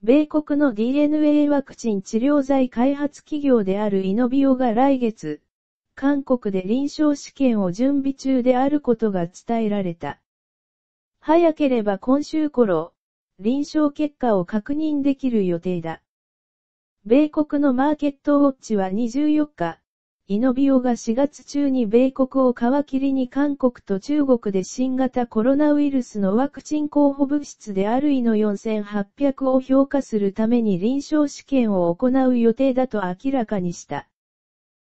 米国の DNA ワクチン治療剤開発企業であるイノビオが来月、韓国で臨床試験を準備中であることが伝えられた。早ければ今週頃、臨床結果を確認できる予定だ。米国のマーケットウォッチは24日、イノビオが4月中に米国を皮切りに韓国と中国で新型コロナウイルスのワクチン候補物質であるイノ4800を評価するために臨床試験を行う予定だと明らかにした。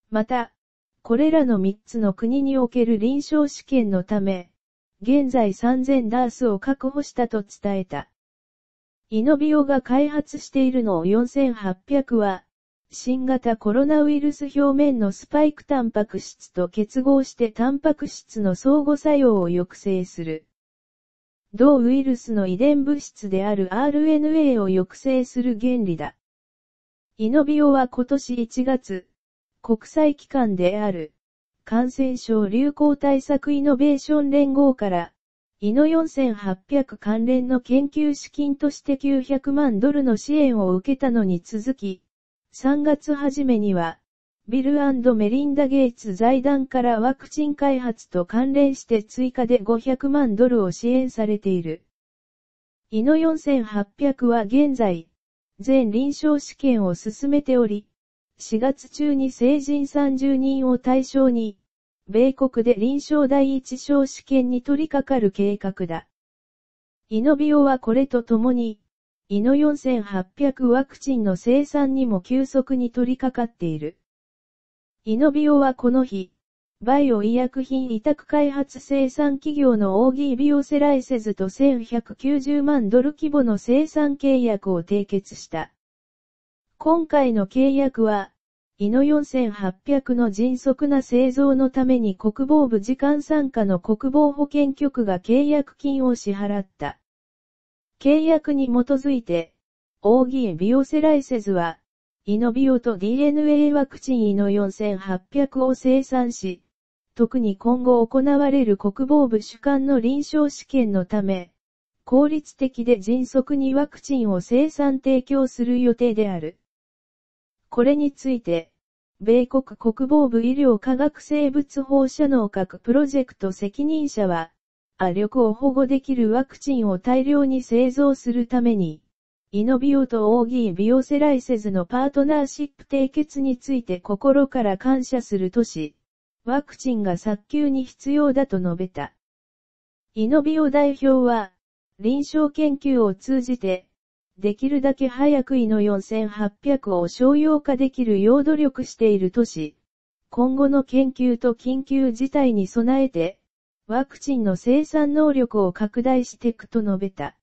また、これらの3つの国における臨床試験のため、現在3000ダースを確保したと伝えた。イノビオが開発しているの4800は、新型コロナウイルス表面のスパイクタンパク質と結合してタンパク質の相互作用を抑制する。同ウイルスの遺伝物質である RNA を抑制する原理だ。イノビオは今年1月、国際機関である、感染症流行対策イノベーション連合から、イノ4800関連の研究資金として900万ドルの支援を受けたのに続き、3月初めには、ビルメリンダ・ゲイツ財団からワクチン開発と関連して追加で500万ドルを支援されている。イノ4800は現在、全臨床試験を進めており、4月中に成人30人を対象に、米国で臨床第一小試験に取り掛かる計画だ。イノビオはこれとともに、イノ4800ワクチンの生産にも急速に取り掛かっている。イノビオはこの日、バイオ医薬品委託開発生産企業のオーギービオセライセズと1190万ドル規模の生産契約を締結した。今回の契約は、イノ4800の迅速な製造のために国防部時間参加の国防保健局が契約金を支払った。契約に基づいて、オーギービオセライセズは、イノビオと DNA ワクチンイノ4800を生産し、特に今後行われる国防部主管の臨床試験のため、効率的で迅速にワクチンを生産提供する予定である。これについて、米国国防部医療科学生物放射能核プロジェクト責任者は、亜力を保護できるワクチンを大量に製造するために、イノビオとオーギービオセライセズのパートナーシップ締結について心から感謝するとし、ワクチンが早急に必要だと述べた。イノビオ代表は、臨床研究を通じて、できるだけ早くイノ4800を商用化できるよう努力しているとし、今後の研究と緊急事態に備えて、ワクチンの生産能力を拡大していくと述べた。